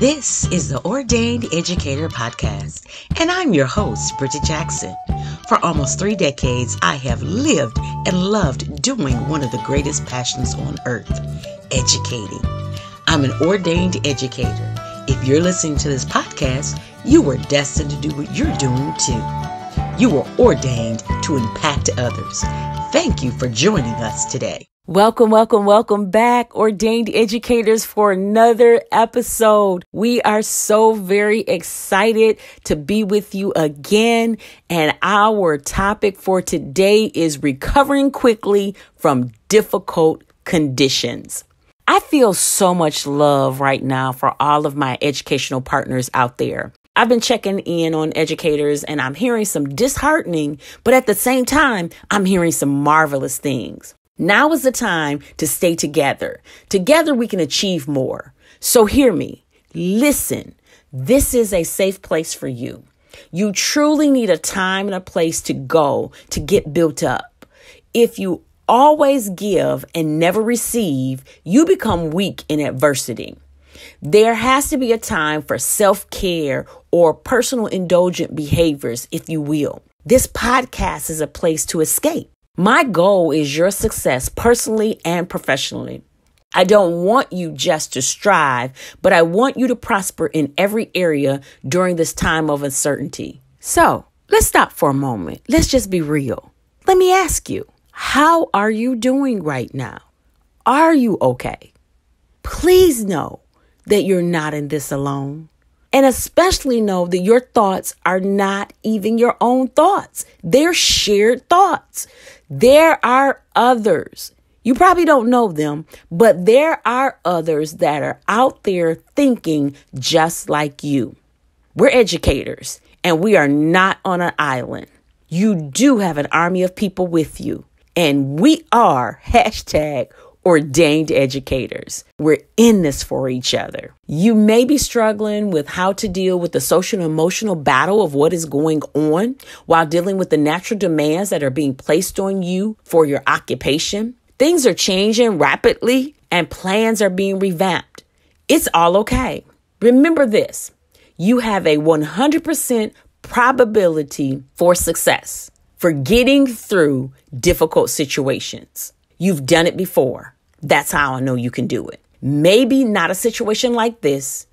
This is the Ordained Educator Podcast, and I'm your host, Bridget Jackson. For almost three decades, I have lived and loved doing one of the greatest passions on earth educating. I'm an ordained educator. If you're listening to this podcast, you were destined to do what you're doing too. You were ordained to impact others. Thank you for joining us today. Welcome, welcome, welcome back, ordained educators, for another episode. We are so very excited to be with you again. And our topic for today is recovering quickly from difficult conditions. I feel so much love right now for all of my educational partners out there. I've been checking in on educators and I'm hearing some disheartening, but at the same time, I'm hearing some marvelous things. Now is the time to stay together. Together we can achieve more. So hear me. Listen. This is a safe place for you. You truly need a time and a place to go to get built up. If you always give and never receive, you become weak in adversity. There has to be a time for self care or personal indulgent behaviors, if you will. This podcast is a place to escape. My goal is your success personally and professionally. I don't want you just to strive, but I want you to prosper in every area during this time of uncertainty. So let's stop for a moment. Let's just be real. Let me ask you, how are you doing right now? Are you okay? Please know that you're not in this alone. And especially know that your thoughts are not even your own thoughts. They're shared thoughts. There are others. You probably don't know them, but there are others that are out there thinking just like you. We're educators and we are not on an island. You do have an army of people with you, and we are hashtag ordained educators. We're in this for each other. You may be struggling with how to deal with the social and emotional battle of what is going on while dealing with the natural demands that are being placed on you for your occupation. Things are changing rapidly and plans are being revamped. It's all okay. Remember this you have a 100% probability for success, for getting through difficult situations. You've done it before. That's how I know you can do it. Maybe not a situation like this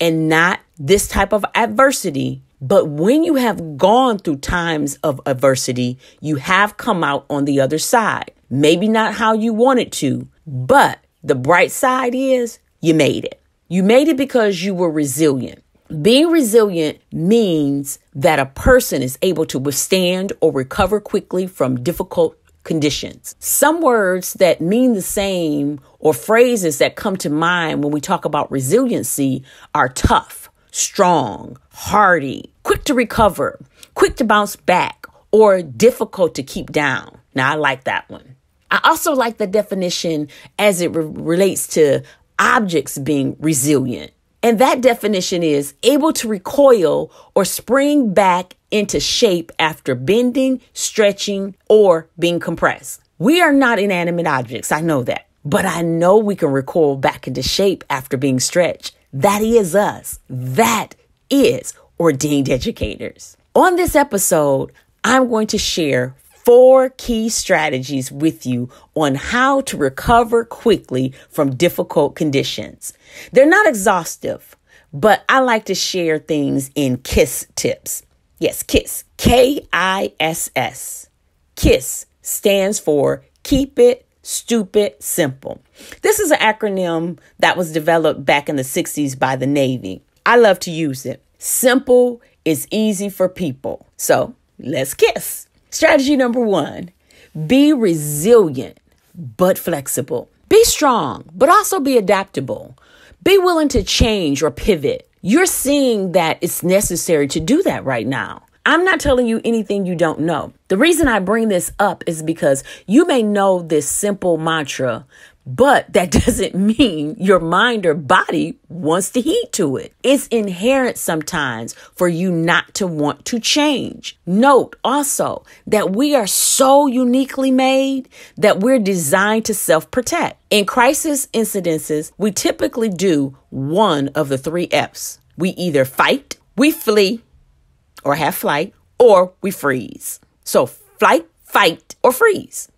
and not this type of adversity, but when you have gone through times of adversity, you have come out on the other side. Maybe not how you wanted to, but the bright side is you made it. You made it because you were resilient. Being resilient means that a person is able to withstand or recover quickly from difficult conditions. Some words that mean the same or phrases that come to mind when we talk about resiliency are tough, strong, hardy, quick to recover, quick to bounce back, or difficult to keep down. Now, I like that one. I also like the definition as it re- relates to objects being resilient. And that definition is able to recoil or spring back into shape after bending, stretching, or being compressed. We are not inanimate objects, I know that, but I know we can recoil back into shape after being stretched. That is us. That is ordained educators. On this episode, I'm going to share four key strategies with you on how to recover quickly from difficult conditions. They're not exhaustive, but I like to share things in KISS tips. Yes, KISS. K I S S. KISS stands for Keep It Stupid Simple. This is an acronym that was developed back in the 60s by the Navy. I love to use it. Simple is easy for people. So let's kiss. Strategy number one be resilient but flexible. Be strong, but also be adaptable. Be willing to change or pivot. You're seeing that it's necessary to do that right now. I'm not telling you anything you don't know. The reason I bring this up is because you may know this simple mantra but that doesn't mean your mind or body wants to heat to it. It's inherent sometimes for you not to want to change. Note also that we are so uniquely made that we're designed to self protect. In crisis incidences, we typically do one of the three F's we either fight, we flee, or have flight, or we freeze. So, flight, fight, or freeze.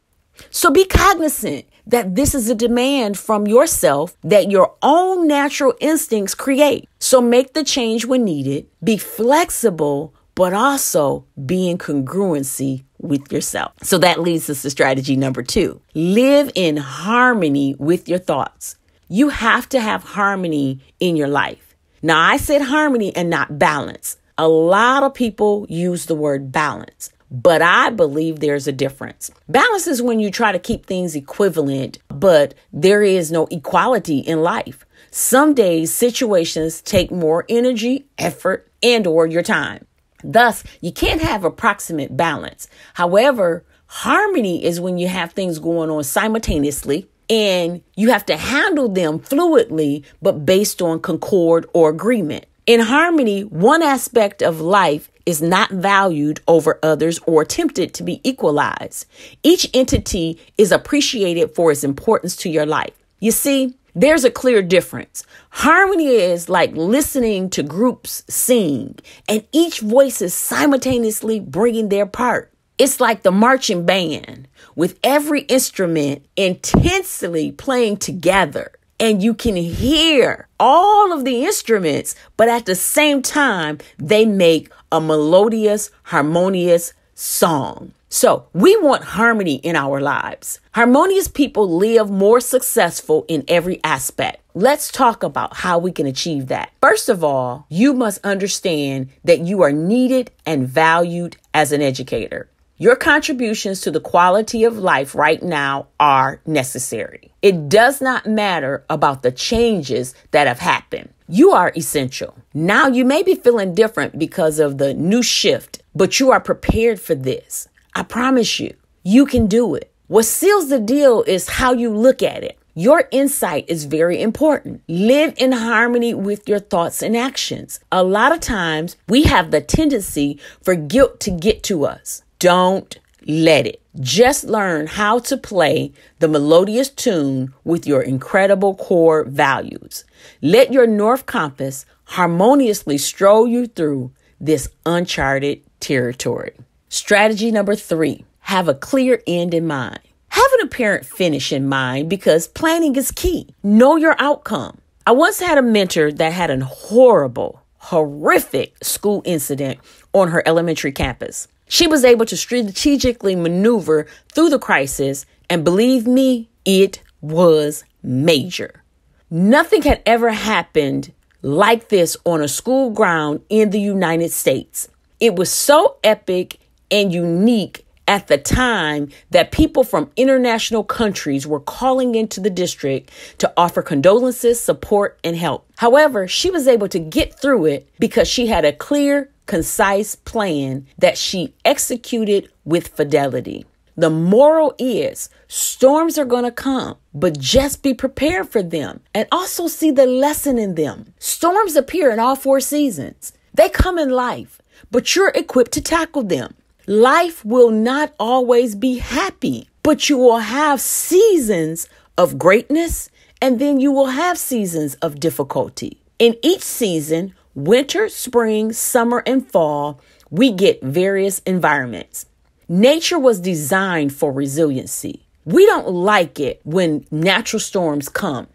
So, be cognizant that this is a demand from yourself that your own natural instincts create. So make the change when needed, be flexible, but also be in congruency with yourself. So that leads us to strategy number two live in harmony with your thoughts. You have to have harmony in your life. Now, I said harmony and not balance. A lot of people use the word balance but I believe there's a difference. Balance is when you try to keep things equivalent, but there is no equality in life. Some days situations take more energy, effort, and or your time. Thus, you can't have approximate balance. However, harmony is when you have things going on simultaneously and you have to handle them fluidly but based on concord or agreement. In harmony, one aspect of life is not valued over others or tempted to be equalized. Each entity is appreciated for its importance to your life. You see, there's a clear difference. Harmony is like listening to groups sing, and each voice is simultaneously bringing their part. It's like the marching band with every instrument intensely playing together. And you can hear all of the instruments, but at the same time, they make a melodious, harmonious song. So we want harmony in our lives. Harmonious people live more successful in every aspect. Let's talk about how we can achieve that. First of all, you must understand that you are needed and valued as an educator. Your contributions to the quality of life right now are necessary. It does not matter about the changes that have happened. You are essential. Now you may be feeling different because of the new shift, but you are prepared for this. I promise you, you can do it. What seals the deal is how you look at it. Your insight is very important. Live in harmony with your thoughts and actions. A lot of times we have the tendency for guilt to get to us. Don't let it. Just learn how to play the melodious tune with your incredible core values. Let your North Compass harmoniously stroll you through this uncharted territory. Strategy number three have a clear end in mind. Have an apparent finish in mind because planning is key. Know your outcome. I once had a mentor that had a horrible, horrific school incident on her elementary campus. She was able to strategically maneuver through the crisis, and believe me, it was major. Nothing had ever happened like this on a school ground in the United States. It was so epic and unique at the time that people from international countries were calling into the district to offer condolences, support, and help. However, she was able to get through it because she had a clear concise plan that she executed with fidelity. The moral is storms are going to come, but just be prepared for them and also see the lesson in them. Storms appear in all four seasons, they come in life, but you're equipped to tackle them. Life will not always be happy, but you will have seasons of greatness and then you will have seasons of difficulty. In each season, winter, spring, summer, and fall, we get various environments. Nature was designed for resiliency. We don't like it when natural storms come,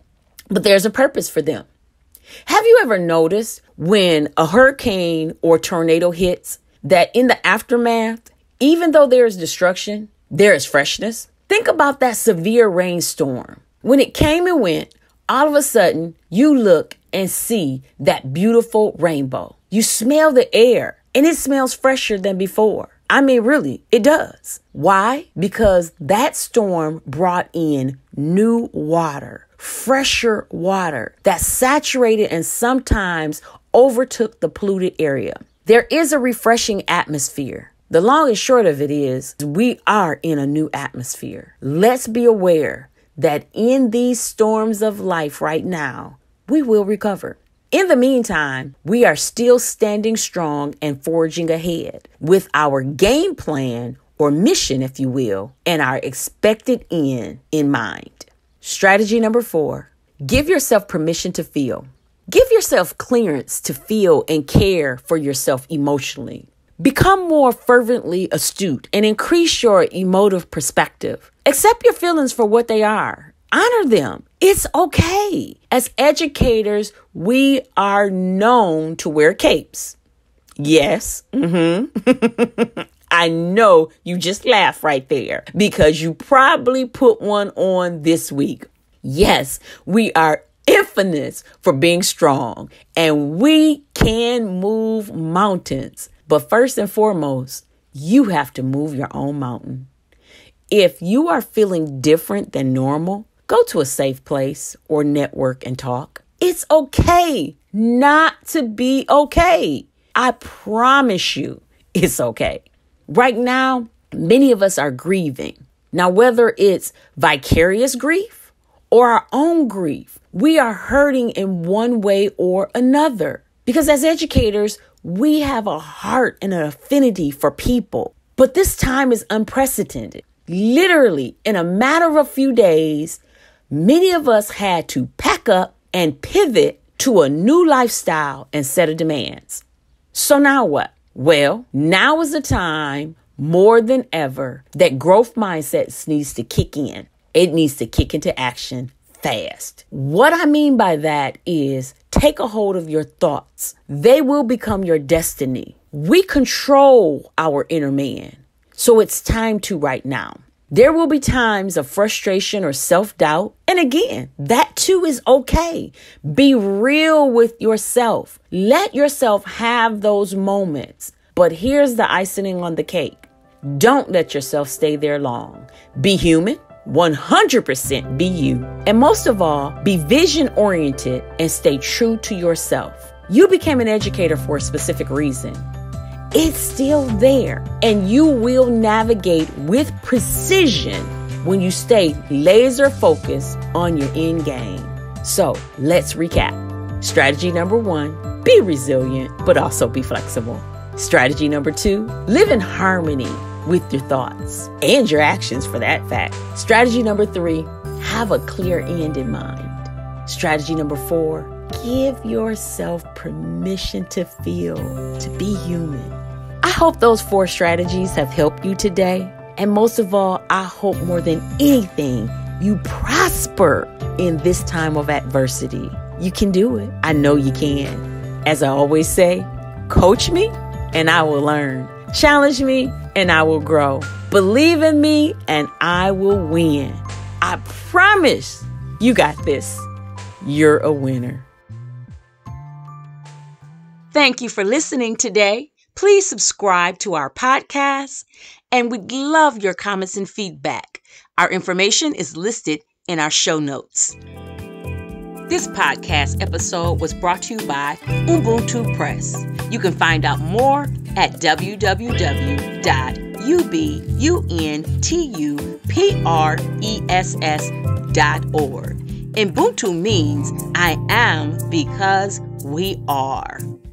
but there's a purpose for them. Have you ever noticed when a hurricane or tornado hits that in the aftermath, even though there is destruction, there is freshness? Think about that severe rainstorm. When it came and went, all of a sudden you look and see that beautiful rainbow. You smell the air and it smells fresher than before. I mean, really, it does. Why? Because that storm brought in new water, fresher water that saturated and sometimes overtook the polluted area. There is a refreshing atmosphere. The long and short of it is, we are in a new atmosphere. Let's be aware that in these storms of life right now, we will recover. In the meantime, we are still standing strong and forging ahead with our game plan or mission, if you will, and our expected end in mind. Strategy number four give yourself permission to feel. Give yourself clearance to feel and care for yourself emotionally. Become more fervently astute and increase your emotive perspective. Accept your feelings for what they are honor them. It's okay. As educators, we are known to wear capes. Yes. Mm-hmm. I know you just laugh right there because you probably put one on this week. Yes, we are infamous for being strong and we can move mountains. But first and foremost, you have to move your own mountain. If you are feeling different than normal, Go to a safe place or network and talk. It's okay not to be okay. I promise you, it's okay. Right now, many of us are grieving. Now, whether it's vicarious grief or our own grief, we are hurting in one way or another. Because as educators, we have a heart and an affinity for people. But this time is unprecedented. Literally, in a matter of a few days, Many of us had to pack up and pivot to a new lifestyle and set of demands. So now what? Well, now is the time more than ever that growth mindset needs to kick in. It needs to kick into action fast. What I mean by that is take a hold of your thoughts. They will become your destiny. We control our inner man. So it's time to right now. There will be times of frustration or self doubt. And again, that too is okay. Be real with yourself. Let yourself have those moments. But here's the icing on the cake don't let yourself stay there long. Be human. 100% be you. And most of all, be vision oriented and stay true to yourself. You became an educator for a specific reason it's still there. And you will navigate with precision when you stay laser focused on your end game. So let's recap. Strategy number one be resilient, but also be flexible. Strategy number two live in harmony with your thoughts and your actions for that fact. Strategy number three have a clear end in mind. Strategy number four give yourself permission to feel, to be human hope those four strategies have helped you today. And most of all, I hope more than anything, you prosper in this time of adversity. You can do it. I know you can. As I always say, coach me and I will learn. Challenge me and I will grow. Believe in me and I will win. I promise you got this. You're a winner. Thank you for listening today. Please subscribe to our podcast, and we'd love your comments and feedback. Our information is listed in our show notes. This podcast episode was brought to you by Ubuntu Press. You can find out more at www.ubuntupress.org. Ubuntu means I am because we are.